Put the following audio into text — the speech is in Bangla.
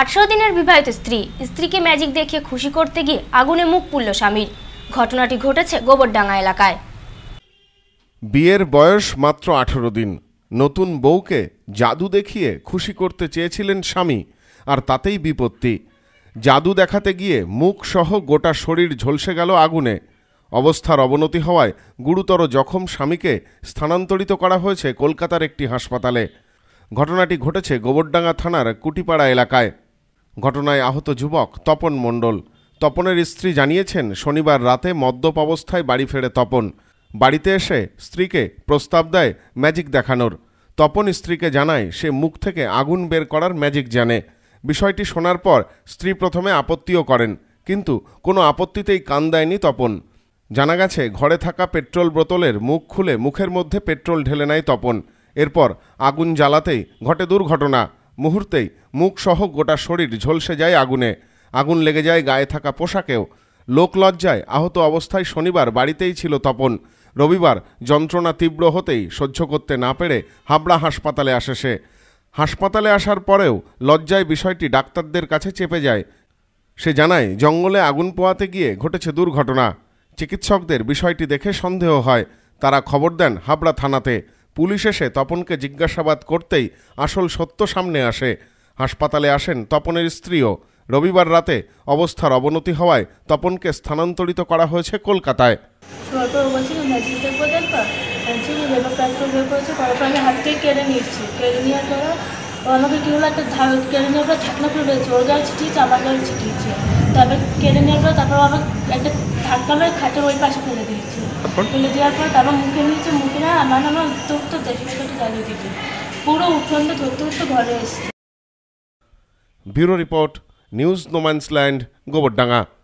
আটশো দিনের বিবাহিত স্ত্রী স্ত্রীকে ম্যাজিক দেখিয়ে খুশি করতে গিয়ে আগুনে মুখ পুড়ল স্বামীর ঘটনাটি ঘটেছে গোবরডাঙ্গা এলাকায় বিয়ের বয়স মাত্র আঠেরো দিন নতুন বউকে জাদু দেখিয়ে খুশি করতে চেয়েছিলেন স্বামী আর তাতেই বিপত্তি জাদু দেখাতে গিয়ে মুখ সহ গোটা শরীর ঝলসে গেল আগুনে অবস্থার অবনতি হওয়ায় গুরুতর জখম স্বামীকে স্থানান্তরিত করা হয়েছে কলকাতার একটি হাসপাতালে ঘটনাটি ঘটেছে গোবরডাঙ্গা থানার কুটিপাড়া এলাকায় ঘটনায় আহত যুবক তপন মণ্ডল তপনের স্ত্রী জানিয়েছেন শনিবার রাতে মদ্যপ অবস্থায় বাড়ি ফেরে তপন বাড়িতে এসে স্ত্রীকে প্রস্তাব দেয় ম্যাজিক দেখানোর তপন স্ত্রীকে জানায় সে মুখ থেকে আগুন বের করার ম্যাজিক জানে বিষয়টি শোনার পর স্ত্রী প্রথমে আপত্তিও করেন কিন্তু কোনো আপত্তিতেই কান দেয়নি তপন জানা গেছে ঘরে থাকা পেট্রোল বোতলের মুখ খুলে মুখের মধ্যে পেট্রোল ঢেলে নেয় তপন এরপর আগুন জ্বালাতেই ঘটে দুর্ঘটনা মুহূর্তেই মুখসহ গোটা শরীর ঝলসে যায় আগুনে আগুন লেগে যায় গায়ে থাকা পোশাকেও লোকলজ্জায় আহত অবস্থায় শনিবার বাড়িতেই ছিল তপন রবিবার যন্ত্রণা তীব্র হতেই সহ্য করতে না পেরে হাবড়া হাসপাতালে আসে সে হাসপাতালে আসার পরেও লজ্জায় বিষয়টি ডাক্তারদের কাছে চেপে যায় সে জানায় জঙ্গলে আগুন পোয়াতে গিয়ে ঘটেছে দুর্ঘটনা চিকিৎসকদের বিষয়টি দেখে সন্দেহ হয় তারা খবর দেন হাবড়া থানাতে পুলিশ এসে তপনকে জিজ্ঞাসাবাদ করতেই আসল সত্য সামনে আসে হাসপাতালে আসেন তপনের স্ত্রীও রবিবার রাতে অবস্থার অবনতি হওয়ায় তপনকে স্থানান্তরিত করা হয়েছে কলকাতায় আমাকে কি হলো একটা কেড়ে নিয়ে ওরা ছাকনা ফেলে ওর গায়ে ছিটিয়েছে আমার গায়ে ছিটিয়েছে তবে কেড়ে নেওয়ার পর তারপর আবার একটা ধাক্কা মেরে খাটের ওই পাশে ফেলে দিয়েছি ফেলে দেওয়ার পর তারপর মুখে নিয়েছে মুখে না আমার আমার ধরতে দেশের সাথে জ্বালিয়ে দিয়েছে পুরো উঠোনটা ধরতে ধরতে ঘরে এসছে bureau report news no man's land Gobardanga